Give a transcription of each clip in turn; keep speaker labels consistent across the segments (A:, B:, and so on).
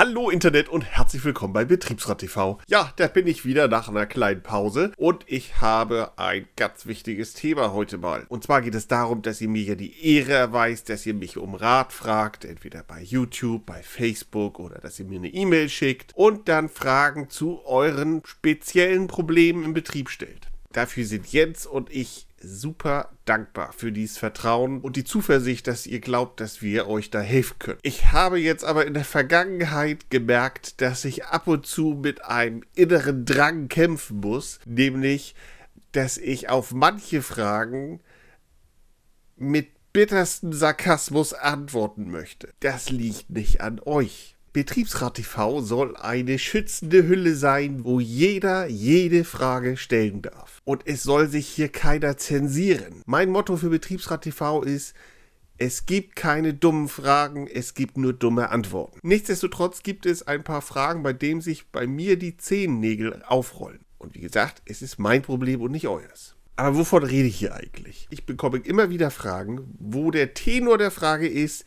A: Hallo Internet und herzlich willkommen bei Betriebsrat TV. Ja, da bin ich wieder nach einer kleinen Pause und ich habe ein ganz wichtiges Thema heute mal. Und zwar geht es darum, dass ihr mir ja die Ehre erweist, dass ihr mich um Rat fragt, entweder bei YouTube, bei Facebook oder dass ihr mir eine E-Mail schickt und dann Fragen zu euren speziellen Problemen im Betrieb stellt. Dafür sind Jens und ich super dankbar für dieses Vertrauen und die Zuversicht, dass ihr glaubt, dass wir euch da helfen können. Ich habe jetzt aber in der Vergangenheit gemerkt, dass ich ab und zu mit einem inneren Drang kämpfen muss, nämlich, dass ich auf manche Fragen mit bittersten Sarkasmus antworten möchte. Das liegt nicht an euch. Betriebsrat TV soll eine schützende Hülle sein, wo jeder jede Frage stellen darf. Und es soll sich hier keiner zensieren. Mein Motto für Betriebsrat TV ist, es gibt keine dummen Fragen, es gibt nur dumme Antworten. Nichtsdestotrotz gibt es ein paar Fragen, bei denen sich bei mir die Zehennägel aufrollen. Und wie gesagt, es ist mein Problem und nicht euers. Aber wovon rede ich hier eigentlich? Ich bekomme immer wieder Fragen, wo der Tenor der Frage ist,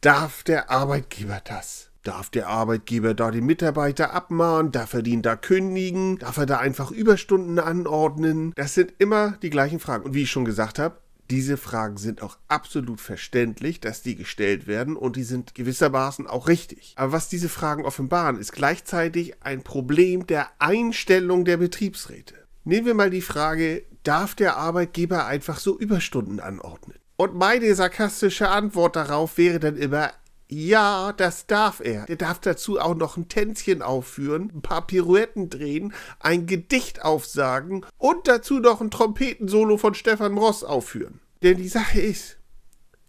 A: darf der Arbeitgeber das? Darf der Arbeitgeber da den Mitarbeiter abmahnen? Darf er den da kündigen? Darf er da einfach Überstunden anordnen? Das sind immer die gleichen Fragen. Und wie ich schon gesagt habe, diese Fragen sind auch absolut verständlich, dass die gestellt werden und die sind gewissermaßen auch richtig. Aber was diese Fragen offenbaren, ist gleichzeitig ein Problem der Einstellung der Betriebsräte. Nehmen wir mal die Frage, darf der Arbeitgeber einfach so Überstunden anordnen? Und meine sarkastische Antwort darauf wäre dann immer, ja, das darf er. Er darf dazu auch noch ein Tänzchen aufführen, ein paar Pirouetten drehen, ein Gedicht aufsagen und dazu noch ein Trompetensolo von Stefan Ross aufführen. Denn die Sache ist,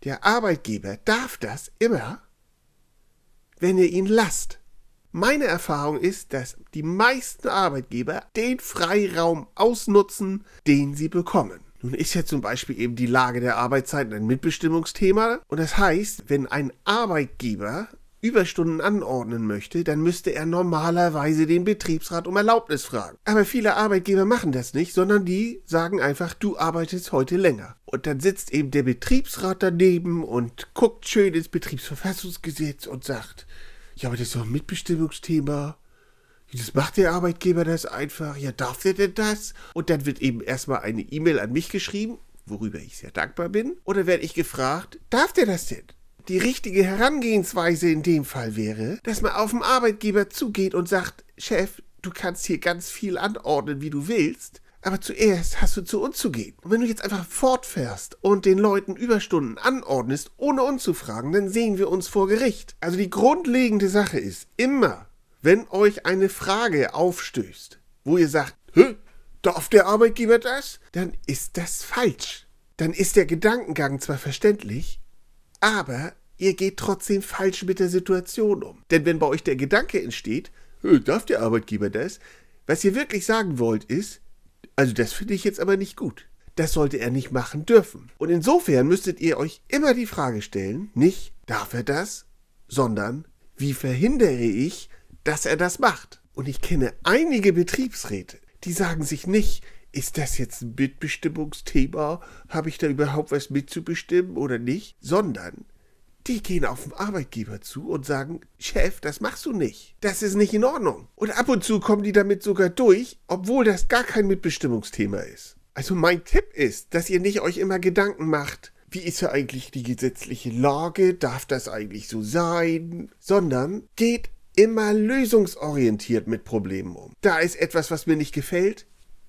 A: der Arbeitgeber darf das immer, wenn ihr ihn lasst. Meine Erfahrung ist, dass die meisten Arbeitgeber den Freiraum ausnutzen, den sie bekommen. Nun ist ja zum Beispiel eben die Lage der Arbeitszeiten ein Mitbestimmungsthema. Und das heißt, wenn ein Arbeitgeber Überstunden anordnen möchte, dann müsste er normalerweise den Betriebsrat um Erlaubnis fragen. Aber viele Arbeitgeber machen das nicht, sondern die sagen einfach, du arbeitest heute länger. Und dann sitzt eben der Betriebsrat daneben und guckt schön ins Betriebsverfassungsgesetz und sagt, ja, aber das ist doch ein Mitbestimmungsthema das macht der Arbeitgeber das einfach. Ja, darf der denn das? Und dann wird eben erstmal eine E-Mail an mich geschrieben, worüber ich sehr dankbar bin. Oder werde ich gefragt, darf der das denn? Die richtige Herangehensweise in dem Fall wäre, dass man auf den Arbeitgeber zugeht und sagt, Chef, du kannst hier ganz viel anordnen, wie du willst. Aber zuerst hast du zu uns zu gehen. Und wenn du jetzt einfach fortfährst und den Leuten Überstunden anordnest, ohne uns zu fragen, dann sehen wir uns vor Gericht. Also die grundlegende Sache ist immer, wenn euch eine Frage aufstößt, wo ihr sagt, Hä? darf der Arbeitgeber das? Dann ist das falsch. Dann ist der Gedankengang zwar verständlich, aber ihr geht trotzdem falsch mit der Situation um. Denn wenn bei euch der Gedanke entsteht, darf der Arbeitgeber das, was ihr wirklich sagen wollt ist, also das finde ich jetzt aber nicht gut. Das sollte er nicht machen dürfen. Und insofern müsstet ihr euch immer die Frage stellen, nicht darf er das, sondern wie verhindere ich, dass er das macht. Und ich kenne einige Betriebsräte, die sagen sich nicht, ist das jetzt ein Mitbestimmungsthema? Habe ich da überhaupt was mitzubestimmen oder nicht? Sondern die gehen auf den Arbeitgeber zu und sagen, Chef, das machst du nicht. Das ist nicht in Ordnung. Und ab und zu kommen die damit sogar durch, obwohl das gar kein Mitbestimmungsthema ist. Also mein Tipp ist, dass ihr nicht euch immer Gedanken macht, wie ist ja eigentlich die gesetzliche Lage, darf das eigentlich so sein, sondern geht immer lösungsorientiert mit Problemen um. Da ist etwas, was mir nicht gefällt.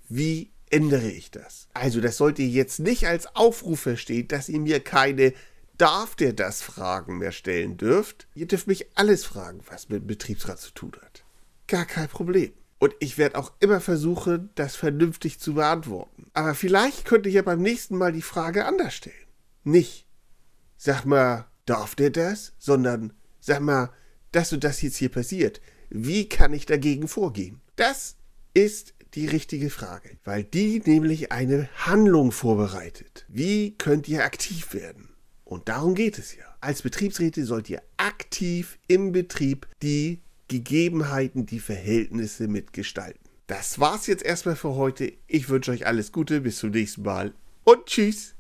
A: Wie ändere ich das? Also das sollt ihr jetzt nicht als Aufruf verstehen, dass ihr mir keine darf der das Fragen mehr stellen dürft. Ihr dürft mich alles fragen, was mit dem Betriebsrat zu tun hat. Gar kein Problem. Und ich werde auch immer versuchen, das vernünftig zu beantworten. Aber vielleicht könnte ich ja beim nächsten Mal die Frage anders stellen. Nicht, sag mal, darf der das? Sondern, sag mal, dass und das jetzt hier passiert. Wie kann ich dagegen vorgehen? Das ist die richtige Frage, weil die nämlich eine Handlung vorbereitet. Wie könnt ihr aktiv werden? Und darum geht es ja. Als Betriebsräte sollt ihr aktiv im Betrieb die Gegebenheiten, die Verhältnisse mitgestalten. Das war's jetzt erstmal für heute. Ich wünsche euch alles Gute, bis zum nächsten Mal und tschüss.